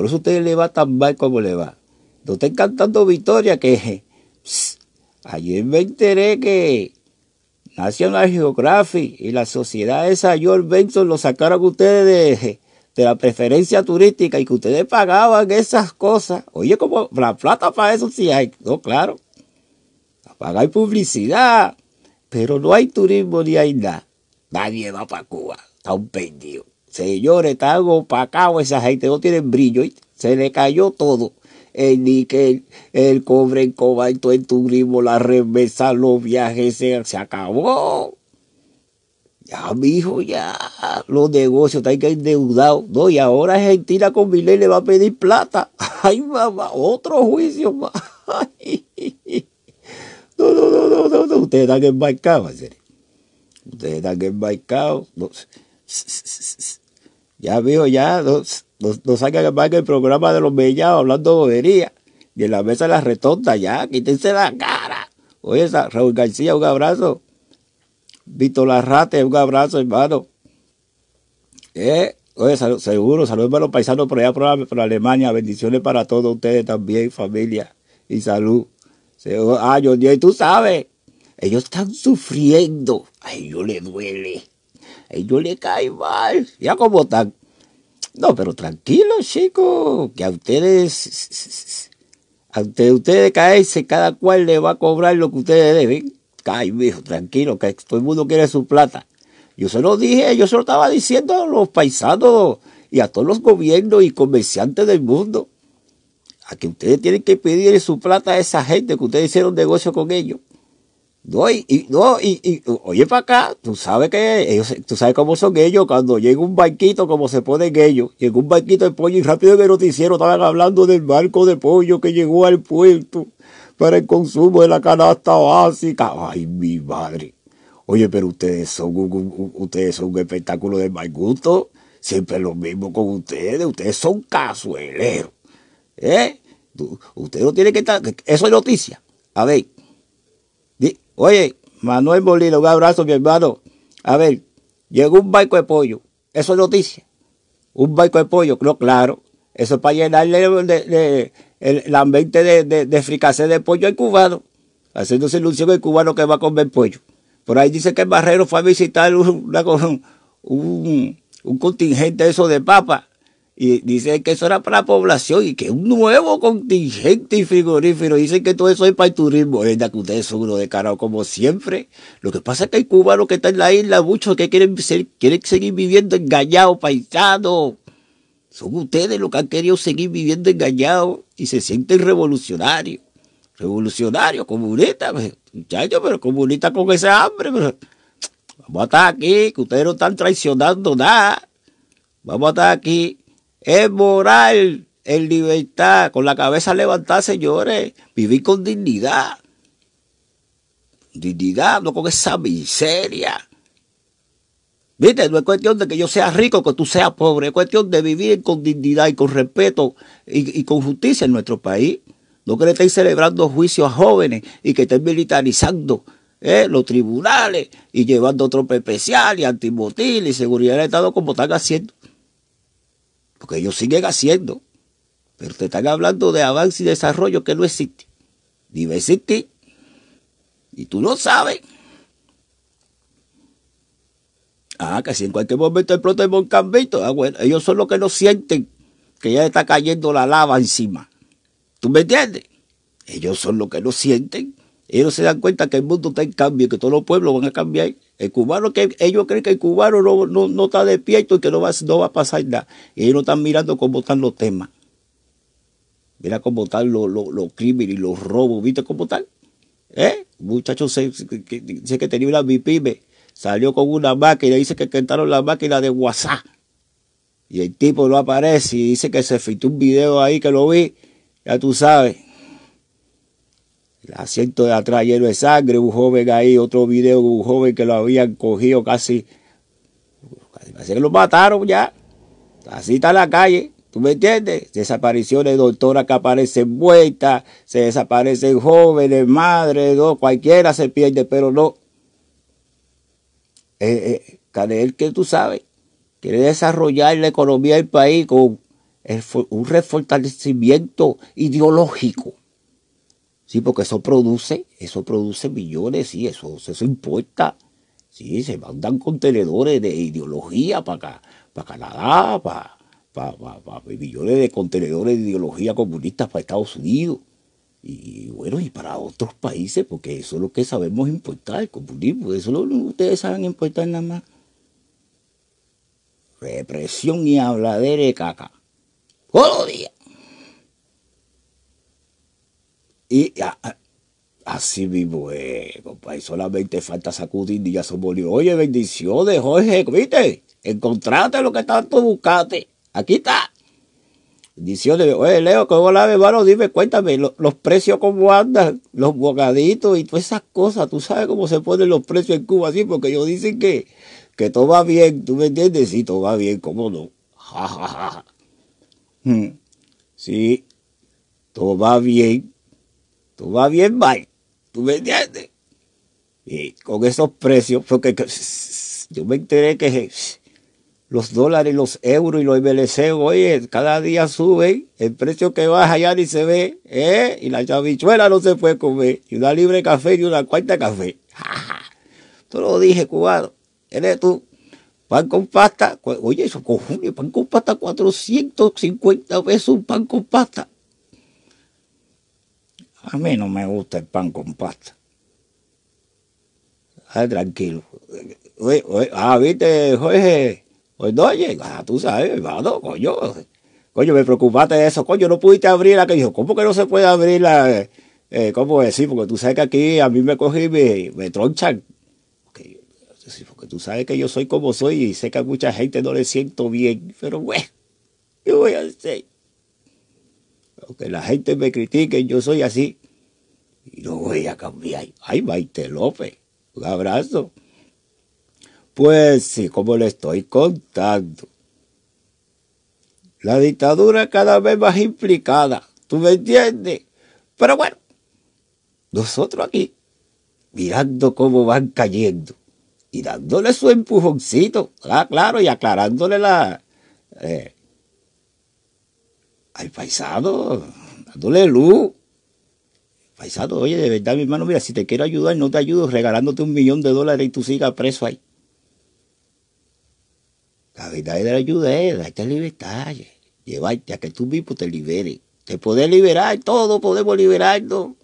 Por eso a usted le va tan mal como le va. No estén encantando victoria que... ayer me enteré que National Geographic y la sociedad esa George Benson lo sacaron ustedes de, la preferencia turística y que ustedes pagaban esas cosas. Oye, como la plata para eso sí hay. No, claro. Pagar publicidad. Pero no hay turismo ni hay nada. Nadie va para Cuba. Está un pendio. Señores, están opacados esa gente, gente no tiene brillo, se le cayó todo. El níquel, el cobre, el cobalto, el turismo, la remesa, los viajes, se, acabó. Ya, hijo, ya. Los negocios están endeudados. No, y ahora Argentina con mi le va a pedir plata. Ay, mamá, otro juicio más. No, no, no, no, no, no. Ustedes están embarcados, ¿sí? Ustedes están embarcados. No. Ya veo, ya no nos, más el programa de los bellados hablando bobería. Y en la mesa la retonta, ya, quítense la cara. Oye, Raúl García, un abrazo. Víctor Larrate, un abrazo, hermano. Eh, oye, seguro, saludos para los paisanos por allá, por, Alemania. Bendiciones para todos ustedes también, familia. Y salud. Ah, yo, y tú sabes, ellos están sufriendo. A ellos les duele. A ellos les cae mal. Ya como están. No, pero tranquilo, chicos, que a ustedes, a ustedes, de caerse, cada cual le va a cobrar lo que ustedes deben. Ay, mijo, tranquilo, que todo el mundo quiere su plata. Yo se lo dije, yo se lo estaba diciendo a los paisanos y a todos los gobiernos y comerciantes del mundo. A que ustedes tienen que pedir su plata a esa gente que ustedes hicieron negocio con ellos. No y, no, y, oye para acá, tú sabes que tú sabes cómo son ellos, cuando llega un barquito, como se ponen ellos, llega un barquito de pollo y rápido en el noticiero estaban hablando del barco de pollo que llegó al puerto para el consumo de la canasta básica. Ay, mi madre. Oye, pero ustedes son un, ustedes son un espectáculo de mal gusto. Siempre lo mismo con ustedes. Ustedes son casueleros. ¿Eh? Usted no tiene que estar... Eso es noticia. A ver, Oye, Manuel Molina, un abrazo, mi hermano. A ver, llegó un barco de pollo. Eso es noticia. Un barco de pollo, no, claro. Eso es para llenarle el, ambiente de, de, de pollo al cubano. Haciéndose ilusión el cubano que va a comer pollo. Por ahí dice que el Barrero fue a visitar un, contingente eso de papa y dice que eso era para la población y que un nuevo contingente y frigorífero. Dicen que todo eso es para el turismo. Es que ustedes son uno de como siempre. Lo que pasa es que hay cubanos que están en la isla, muchos que quieren, quieren seguir viviendo engañados, paisanos. Son ustedes los que han querido seguir viviendo engañados y se sienten revolucionarios. Revolucionarios, comunistas, muchachos, pero comunistas con ese hambre. vamos a estar aquí, que ustedes no están traicionando nada. Vamos a estar aquí es moral en libertad, con la cabeza levantada, señores, vivir con dignidad. Dignidad, no con esa miseria. Viste, no es cuestión de que yo sea rico, o que tú seas pobre, es cuestión de vivir con dignidad y con respeto y, con justicia en nuestro país. No que le estén celebrando juicios a jóvenes y que estén militarizando eh, los tribunales y llevando tropa especial y antimotil y seguridad del Estado como están haciendo porque ellos siguen haciendo, pero te están hablando de avance y desarrollo que no existe. a existir, y tú no sabes. Ah, que si en cualquier momento explota el volcán ah, ellos son los que no sienten que ya está cayendo la lava encima. ¿Tú me entiendes? Ellos son los que no sienten ellos se dan cuenta que el mundo está en cambio, que todos los pueblos van a cambiar. El cubano, que ellos creen que el cubano no, está despierto y que no va, no va a pasar nada. ellos no están mirando cómo están los temas. Mira cómo están los, los, crímenes y los robos, ¿viste cómo están? ¿Eh? Muchachos, dice que tenía una BIPIME, salió con una máquina, dice que cantaron la máquina de WhatsApp. Y el tipo no aparece y dice que se filtró un video ahí que lo vi, ya tú sabes. El asiento de atrás lleno de sangre, un joven ahí, otro video un joven que lo habían cogido casi, casi parece que lo mataron ya. Así está la calle, ¿tú me entiendes? Desapariciones de doctoras que aparecen muertas, se desaparecen jóvenes, madres, cualquiera se pierde, pero no. Eh, eh el que tú sabes, quiere desarrollar la economía del país con un refortalecimiento ideológico Sí, porque eso produce, eso produce millones y eso, eso importa. Sí, se mandan contenedores de ideología para acá, Canadá, para, millones de contenedores de ideología comunista para Estados Unidos. Y bueno, y para otros países, porque eso es lo que sabemos importar, el comunismo, eso es lo que ustedes saben importar nada más. Represión y habladera de caca. Todos Y así mismo eh, Solamente falta sacudir y ya somos Oye, bendiciones, Jorge, ¿viste? Encontraste lo que tanto buscaste. Aquí está. Bendiciones. Oye, Leo, ¿cómo la hermano? Dime, cuéntame, los precios, ¿cómo andan? Los bocaditos y todas esas cosas. ¿Tú sabes cómo se ponen los precios en Cuba? Sí, porque ellos dicen que, que todo va bien. ¿Tú me entiendes? Sí, todo va bien, ¿cómo no? Ja, hmm. Sí, todo va bien tú vas bien mal, tú me entiendes. Y con esos precios, porque yo me enteré que los dólares, los euros y los MLC, oye, cada día suben, el precio que baja ya ni se ve, ¿eh? y la chavichuela no se puede comer, y una libre café y una cuarta café. Todo lo dije, cubano, eres tú. Pan con pasta, oye, eso cojones, pan con pasta, 450 pesos un pan con pasta. A mí no me gusta el pan con pasta. Ay, tranquilo. ah, viste, Jorge. Pues oye, ah, tú sabes, hermano, coño. Coño, me preocupaste de eso, coño, no pudiste abrir la que dijo, ¿cómo que no se puede abrir la... Eh, eh, ¿Cómo decir? Porque tú sabes que aquí a mí me cogí y me, tronchan. Porque, tú sabes que yo soy como soy y sé que a mucha gente no le siento bien, pero bueno, ¿qué voy a hacer? que la gente me critique, yo soy así. Y no voy a cambiar. Ay, Maite López, un abrazo. Pues sí, como le estoy contando. La dictadura cada vez más implicada, ¿tú me entiendes? Pero bueno, nosotros aquí, mirando cómo van cayendo y dándole su empujoncito, ah, claro, y aclarándole la, eh, paisado, dándole luz. Paisado, oye, de verdad, mi hermano, mira, si te quiero ayudar, no te ayudo regalándote un millón de dólares y tú sigas preso ahí. La verdad la ayuda es eh, darte libertad, llevarte a que tú mismo te libere. Te puedes liberar, todos podemos liberarnos.